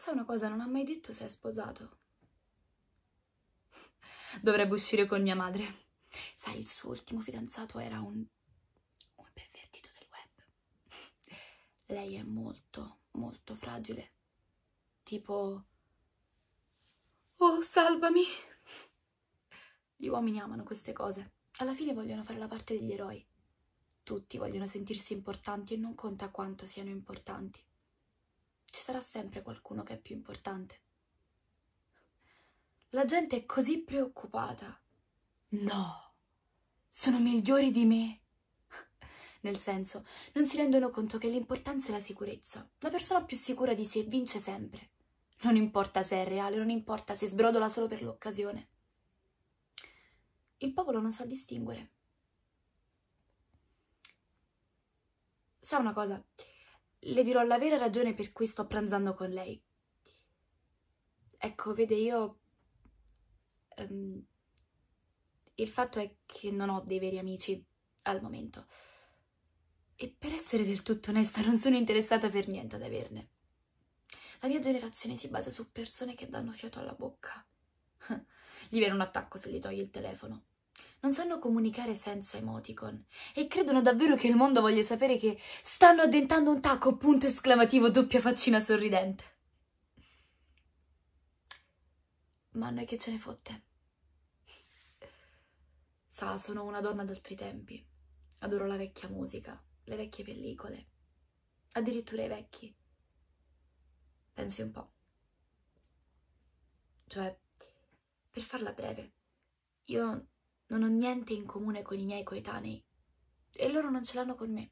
Sai una cosa, non ha mai detto se è sposato. Dovrebbe uscire con mia madre. Sai, il suo ultimo fidanzato era un... un pervertito del web. Lei è molto, molto fragile. Tipo... Oh, salvami! Gli uomini amano queste cose. Alla fine vogliono fare la parte degli eroi. Tutti vogliono sentirsi importanti e non conta quanto siano importanti ci sarà sempre qualcuno che è più importante. La gente è così preoccupata. No, sono migliori di me. Nel senso, non si rendono conto che l'importanza è la sicurezza. La persona più sicura di sé vince sempre. Non importa se è reale, non importa se sbrodola solo per l'occasione. Il popolo non sa distinguere. Sa una cosa, le dirò la vera ragione per cui sto pranzando con lei. Ecco, vede, io... Um, il fatto è che non ho dei veri amici al momento. E per essere del tutto onesta, non sono interessata per niente ad averne. La mia generazione si basa su persone che danno fiato alla bocca. gli viene un attacco se gli togli il telefono non sanno comunicare senza emoticon e credono davvero che il mondo voglia sapere che stanno addentando un tacco, punto esclamativo, doppia faccina sorridente. Ma noi che ce ne fotte? Sa, sono una donna d'altri tempi. Adoro la vecchia musica, le vecchie pellicole, addirittura i vecchi. Pensi un po'. Cioè, per farla breve, io non ho niente in comune con i miei coetanei e loro non ce l'hanno con me.